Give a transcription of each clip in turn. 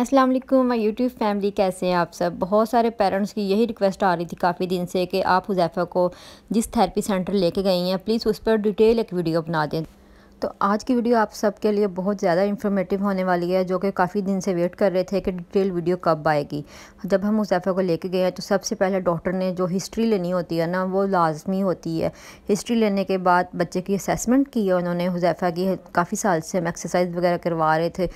अस्सलाम वालेकुम my YouTube family कैसे हैं आप सब बहुत सारे पेरेंट्स की यही रिक्वेस्ट आ रही थी काफ़ी दिन से कि आप हुजैफ़ा को जिस थेरेपी सेंटर लेके गई हैं प्लीज़ उस पर डिटेल एक वीडियो बना दें तो आज की वीडियो आप सबके लिए बहुत ज़्यादा इन्फॉर्मेटिव होने वाली है जो कि काफ़ी दिन से वेट कर रहे थे कि डिटेल वीडियो कब आएगी जब हम मुसाफा को लेके गए हैं तो सबसे पहले डॉक्टर ने जो हिस्ट्री लेनी होती है ना वो लाजमी होती है हिस्ट्री लेने के बाद बच्चे की असेसमेंट की है उन्होंने हुजैफ़ा की काफ़ी साल से हम एक्सरसाइज वगैरह करवा रहे थे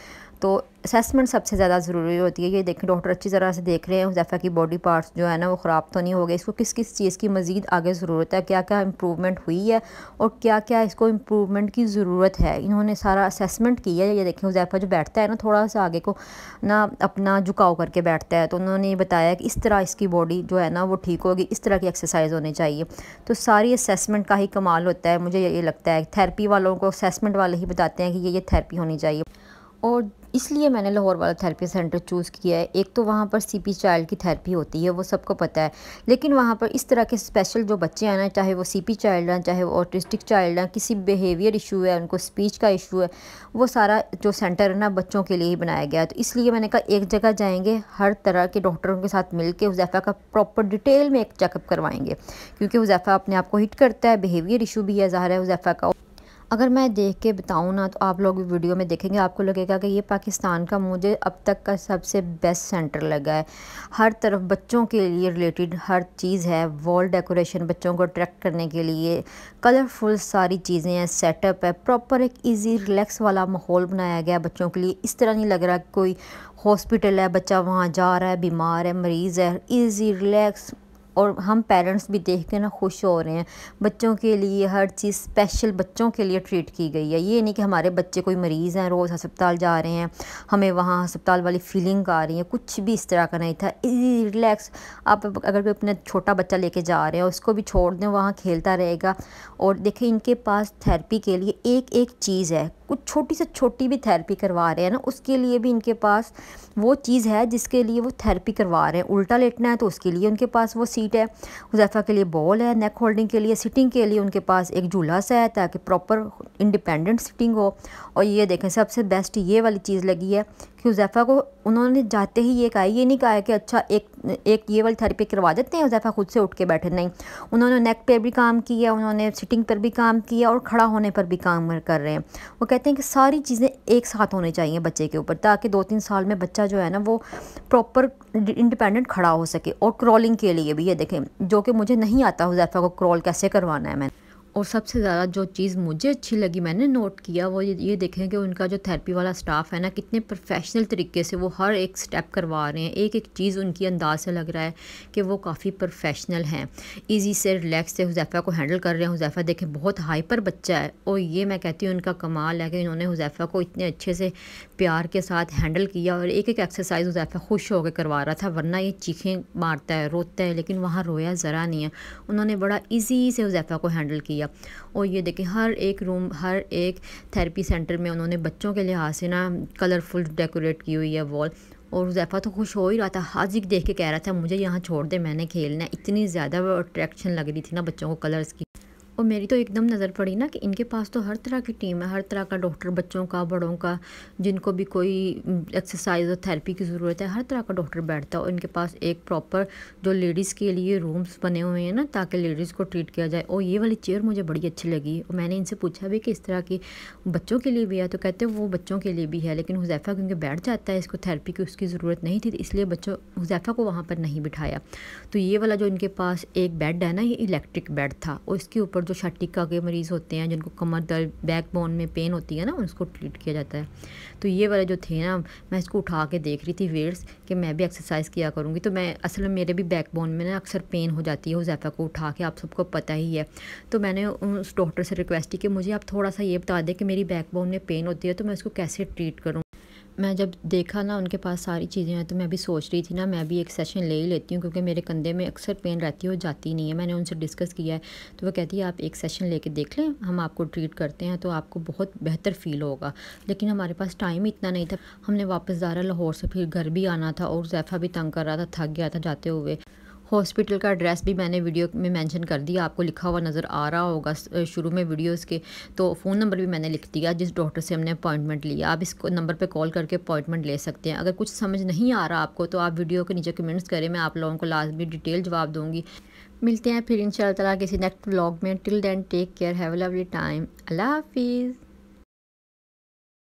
तो असेसमेंट सबसे ज़्यादा ज़रूरी होती है ये देखें डॉक्टर अच्छी तरह से देख रहे हैं जैसा कि बॉडी पार्ट्स जो है ना वो ख़राब तो नहीं हो गए इसको किस किस चीज़ की मज़ीद आगे ज़रूरत है क्या क्या इम्प्रूवमेंट हुई है और क्या क्या इसको इम्प्रूवमेंट की ज़रूरत है इन्होंने सारा असेसमेंट किया है ये देखें जैफ़ा जो बैठता है ना थोड़ा सा आगे को ना अपना झुकाव करके बैठता है तो उन्होंने बताया कि इस तरह इसकी बॉडी जो है ना वो ठीक होगी इस तरह की एक्सरसाइज होनी चाहिए तो सारी असेसमेंट का ही कमाल होता है मुझे ये लगता है थेरेपी वालों को असेसमेंट वाले ही बताते हैं कि ये ये थेरेपी होनी चाहिए और इसलिए मैंने लाहौर वाला थेरेपी सेंटर चूज़ किया है एक तो वहाँ पर सी पी चाइल्ड की थेरेपी होती है वो सबको पता है लेकिन वहाँ पर इस तरह के स्पेशल जो बच्चे आना चाहे वो सी पी चाइल्ड हैं चाहे वो ऑटिस्टिक चाइल्ड हैं किसी बिहेवियर इशू है उनको स्पीच का इशू है वो सारा जो सेंटर है ना बच्चों के लिए ही बनाया गया तो इसलिए मैंने कहा एक जगह जाएंगे हर तरह के डॉक्टरों के साथ मिल के का प्रॉपर डिटेल में एक चेकअप करवाएँगे क्योंकि हुजैफ़ा अपने आप को हिट करता है बिहेवियर इशू भी है ज़ाहिर है हुजैफ़ा का अगर मैं देख के बताऊँ ना तो आप लोग भी वीडियो में देखेंगे आपको लगेगा कि ये पाकिस्तान का मुझे अब तक का सबसे बेस्ट सेंटर लगा है हर तरफ बच्चों के लिए रिलेटेड हर चीज़ है वॉल डेकोरेशन बच्चों को अट्रैक्ट करने के लिए कलरफुल सारी चीज़ें हैं सेटअप है प्रॉपर एक ईजी रिलैक्स वाला माहौल बनाया गया बच्चों के लिए इस तरह नहीं लग रहा कोई हॉस्पिटल है बच्चा वहाँ जा रहा है बीमार है मरीज़ है ईजी रिलैक्स और हम पेरेंट्स भी देख के ना खुश हो रहे हैं बच्चों के लिए हर चीज़ स्पेशल बच्चों के लिए ट्रीट की गई है ये नहीं कि हमारे बच्चे कोई मरीज़ हैं रोज़ हस्पताल जा रहे हैं हमें वहाँ हस्पताल वाली फीलिंग आ रही है कुछ भी इस तरह का नहीं था इजी रिलैक्स आप अगर कोई अपना छोटा बच्चा लेके जा रहे हैं उसको भी छोड़ दें वहाँ खेलता रहेगा और देखें इनके पास थेरेपी के लिए एक एक चीज़ है कुछ छोटी से छोटी भी थेरेपी करवा रहे हैं ना उसके लिए भी इनके पास वो चीज़ है जिसके लिए वो थेरेपी करवा रहे हैं उल्टा लेटना है तो उसके लिए उनके पास वो सीट है हुजैफ़ा के लिए बॉल है नेक होल्डिंग के लिए सिटिंग के लिए उनके पास एक झूला सा है ताकि प्रॉपर इंडिपेंडेंट सिटिंग हो और ये देखें सबसे बेस्ट ये वाली चीज़ लगी है कि हुजैफ़ा को उन्होंने जाते ही ये कहा ये नहीं कहा कि अच्छा एक एक ये वाली थेरेपी करवा देते हैं हुजैफ़ा खुद से उठ के बैठे नहीं उन्होंने नेक पर भी काम किया उन्होंने सिटिंग पर भी काम किया और खड़ा होने पर भी काम कर रहे हैं वो कहते हैं कि सारी चीज़ें एक साथ होनी चाहिए बच्चे के ऊपर ताकि दो तीन साल में बच्चा जो है ना वो प्रॉपर इंडिपेंडेंट खड़ा हो सके और क्रॉलिंग के लिए भी ये देखें जो कि मुझे नहीं आता हुफ़ा को क्रॉल कैसे करवाना है मैंने और सबसे ज़्यादा जो चीज़ मुझे अच्छी लगी मैंने नोट किया वो ये देखें कि उनका जो थेरेपी वाला स्टाफ है ना कितने प्रोफेशनल तरीके से वो हर एक स्टेप करवा रहे हैं एक एक चीज़ उनकी अंदाज से लग रहा है कि वो काफ़ी प्रोफेशनल हैं ईजी से रिलैक्स से हुजैफ़ा को हैंडल कर रहे हैं हुजैफ़ा देखें बहुत हाइपर बच्चा है और ये मैं कहती हूँ उनका कमाल है कि इन्होंने हुजैफ़ा को इतने अच्छे से प्यार के साथ हैंडल किया और एक एक एक्सरसाइज हुजैफ़ा खुश होकर करवा रहा था वरना ये चीखें मारता है रोता है लेकिन वहाँ रोया ज़रा नहीं है उन्होंने बड़ा ईजी से हुजैफ़ा को हैंडल किया दिया और ये देखें हर एक रूम हर एक थेरेपी सेंटर में उन्होंने बच्चों के लिहाज से ना कलरफुल डेकोरेट की हुई है वॉल और जैफ़ा तो खुश हो ही रहा था हाजिक देख के कह रहा था मुझे यहाँ छोड़ दे मैंने खेलना इतनी ज़्यादा अट्रैक्शन लग रही थी ना बच्चों को कलर्स की और मेरी तो एकदम नज़र पड़ी ना कि इनके पास तो हर तरह की टीम है हर तरह का डॉक्टर बच्चों का बड़ों का जिनको भी कोई एक्सरसाइज और थेरेपी की ज़रूरत है हर तरह का डॉक्टर बैठता है और इनके पास एक प्रॉपर जो लेडीज़ के लिए रूम्स बने हुए हैं ना ताकि लेडीज़ को ट्रीट किया जाए और ये वाली चेयर मुझे बड़ी अच्छी लगी और मैंने इनसे पूछा भी कि इस तरह की बच्चों के लिए भी है तो कहते वो बच्चों के लिए भी है लेकिन हुजैफ़ा क्योंकि बैठ जाता है इसको थेरेपी की उसकी ज़रूरत नहीं थी तो इसलिए बच्चों हुजैफ़ा को वहाँ पर नहीं बिठाया तो ये वाला जो इनके पास एक बेड है ना ये इलेक्ट्रिक बेड था और इसके ऊपर जो शटिका के मरीज़ होते हैं जिनको कमर दर्द बैक बोन में पेन होती है ना उसको ट्रीट किया जाता है तो ये वाला जो थे ना मैं इसको उठा के देख रही थी वेट्स कि मैं भी एक्सरसाइज किया करूँगी तो मैं असल में मेरे भी बैक बोन में ना अक्सर पेन हो जाती है हुजैफ़ा को उठा के आप सबको पता ही है तो मैंने उस डॉक्टर से रिक्वेस्ट की कि मुझे आप थोड़ा सा ये बता दें कि मेरी बैक बोन में पेन होती है तो मैं उसको कैसे ट्रीट करूँ मैं जब देखा ना उनके पास सारी चीज़ें हैं तो मैं भी सोच रही थी ना मैं भी एक सेशन ले ही लेती हूँ क्योंकि मेरे कंधे में अक्सर पेन रहती है और जाती नहीं है मैंने उनसे डिस्कस किया है तो वो कहती है आप एक सेशन लेके देख लें हम आपको ट्रीट करते हैं तो आपको बहुत बेहतर फील होगा लेकिन हमारे पास टाइम इतना नहीं था हमने वापस जा लाहौर से फिर घर भी आना था और जैफ़ा भी तंग कर रहा था थक गया था जाते हुए हॉस्पिटल का एड्रेस भी मैंने वीडियो में मेंशन कर दिया आपको लिखा हुआ नज़र आ रहा होगा शुरू में वीडियोस के तो फ़ोन नंबर भी मैंने लिख दिया जिस डॉक्टर से हमने अपॉइंटमेंट लिया आप इस नंबर पर कॉल करके अपॉइंटमेंट ले सकते हैं अगर कुछ समझ नहीं आ रहा आपको तो आप वीडियो के नीचे कमेंट्स करें मैं आप लोगों को लाजमी डिटेल जवाब दूँगी मिलते हैं फिर इन ताला किसी नेक्स्ट ब्लॉग में till then take care have lovely time अल्लाह हाफिज़